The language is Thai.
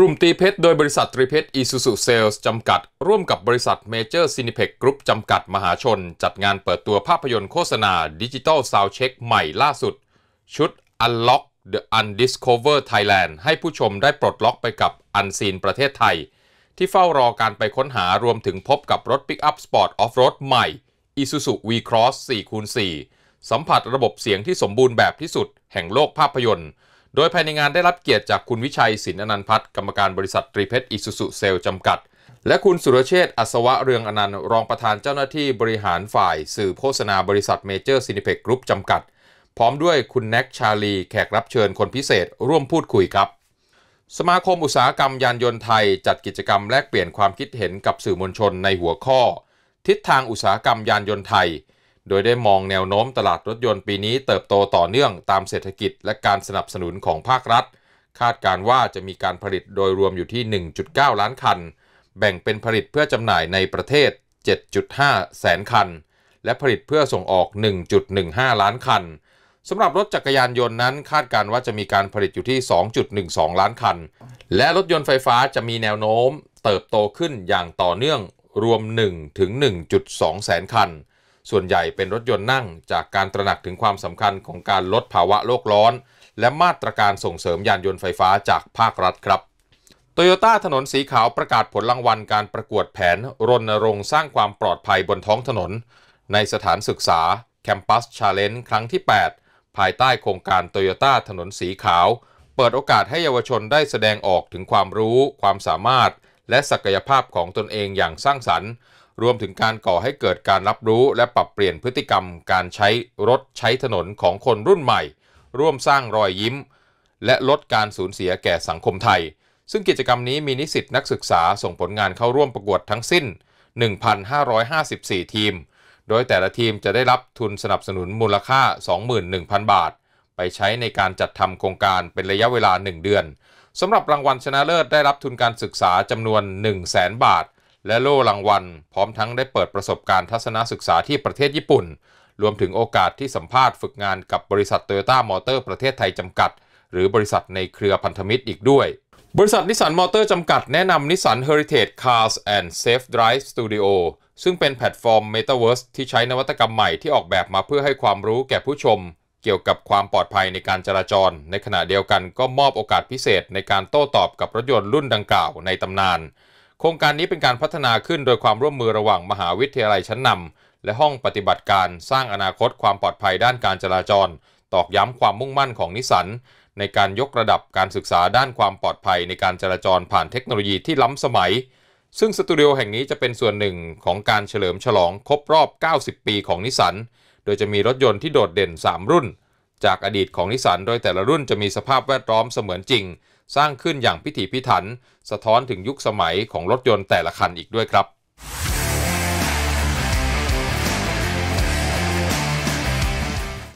กลุ่มตีเพชรโดยบริษัทตรีเพชรอีซูซูเซลส์จำกัดร่วมกับบริษัทเมเจอร์ซินิเพ็กกรุ๊ปจำกัดมหาชน จัดงานเปิดตัวภาพยนตร์โฆษณาดิจิตอลซาวเช็คใหม่ล่าสุด ชุด Unlock The Undiscover Thailand ให้ผู้ชมได้ปลดล็อกไปกับอันซีนประเทศไทย ที่เฝ้ารอการไปค้นหารวมถึงพบกับรถปิกอัพสปอร์ตออฟโรดใหม่อีซูซู V-Cross 4x4 สัมผัสระบบเสียงที่สมบูรณ์แบบที่สุด แห่งโลกภาพยนตร์โดยภายในงานได้รับเกียรติจากคุณวิชัยศินอนันพัฒน์กรรมการบริษัทตรีเพชรอิสุสุเซลจำกัด และคุณสุรเชษอัศวะเรืองอนันต์รองประธานเจ้าหน้าที่บริหารฝ่าย สื่อโฆษณาบริษัทเมเจอร์ซินิเพ็กกรุ๊ปจำกัด พร้อมด้วยคุณแน็กชาลีแขกรับเชิญคนพิเศษ ร่วมพูดคุยครับ สมาคมอุตสาหกรรมยานยนต์ไทยจัดกิจกรรมแลกเปลี่ยนความคิดเห็นกับสื่อมวลชนในหัวข้อ ทิศทางอุตสาหกรรมยานยนต์ไทยโดยได้มองแนวโน้มตลาดรถยนต์ปีนี้เติบโตต่อเนื่องตามเศรษฐกิจและการสนับสนุนของภาครัฐ คาดการว่าจะมีการผลิตโดยรวมอยู่ที่ 1.9 ล้านคัน แบ่งเป็นผลิตเพื่อจำหน่ายในประเทศ 7.5 แสนคัน และผลิตเพื่อส่งออก 1.15 ล้านคัน สำหรับรถจักรยานยนต์นั้นคาดการว่าจะมีการผลิตอยู่ที่ 2.12 ล้านคัน และรถยนต์ไฟฟ้าจะมีแนวโน้ม เติบโตขึ้นอย่างต่อเนื่องรวม 1 ถึง 1.2 แสนคันส่วนใหญ่เป็นรถยนต์นั่งจากการตระหนักถึงความสำคัญของการลดภาวะโลกร้อน และมาตรการส่งเสริมยานยนต์ไฟฟ้าจากภาครัฐครับ โตโยต้าถนนสีขาวประกาศผลรางวัลการประกวดแผน รณรงค์สร้างความปลอดภัยบนท้องถนน ในสถานศึกษาแคมปัสชาเลนจ์ครั้งที่ 8 ภายใต้โครงการโตโยต้าถนนสีขาว เปิดโอกาสให้เยาวชนได้แสดงออกถึงความรู้ ความสามารถ และศักยภาพของตนเองอย่างสร้างสรรค์รวมถึงการก่อให้เกิดการรับรู้และปรับเปลี่ยนพฤติกรรมการใช้รถใช้ถนนของคนรุ่นใหม่ ร่วมสร้างรอยยิ้ม และลดการสูญเสียแก่สังคมไทย ซึ่งกิจกรรมนี้มีนิสิตนักศึกษา ส่งผลงานเข้าร่วมประกวดทั้งสิ้น 1,554 ทีม โดยแต่ละทีมจะได้รับทุนสนับสนุนมูลค่า 21,000 บาท ไปใช้ในการจัดทำโครงการเป็นระยะเวลา 1 เดือนสำหรับรางวัลชนะเลิศได้รับทุนการศึกษาจำนวน 1 0 0 0 0 0 บาทและโล่รางวัล พร้อมทั้งได้เปิดประสบการณ์ทัศนศึกษาที่ประเทศญี่ปุ่น รวมถึงโอกาสที่สัมภาษณ์ฝึกงานกับบริษัทโตโยต้ามอเตอร์ประเทศไทยจำกัด หรือบริษัทในเครือพันธมิตรอีกด้วย บริษัทนิสสันมอเตอร์จำกัดแนะนำนิสสัน Heritage Cars and Safe Drive Studio ซึ่งเป็นแพลตฟอร์ม Metaverse ที่ใช้นวัตกรรมใหม่ที่ออกแบบมาเพื่อให้ความรู้แก่ผู้ชม เกี่ยวกับความปลอดภัยในการจราจร ในขณะเดียวกันก็มอบโอกาสพิเศษในการโต้ตอบกับรถยนต์รุ่นดังกล่าวในตำนานโครงการนี้เป็นการพัฒนาขึ้นโดยความร่วมมือระหว่างมหาวิทยาลัยชั้นนำและห้องปฏิบัติการสร้างอนาคตความปลอดภัยด้านการจราจร ตอกย้ำความมุ่งมั่นของนิสันในการยกระดับการศึกษาด้านความปลอดภัยในการจราจรผ่านเทคโนโลยีที่ล้ำสมัย ซึ่งสตูดิโอแห่งนี้จะเป็นส่วนหนึ่งของการเฉลิมฉลองครบรอบ 90 ปีของนิสัน โดยจะมีรถยนต์ที่โดดเด่น 3 รุ่น จากอดีตของนิสัน โดยแต่ละรุ่นจะมีสภาพแวดล้อมเสมือนจริงสร้างขึ้นอย่างพิถีพิถัน สะท้อนถึงยุคสมัยของรถยนต์แต่ละคันอีกด้วยครับ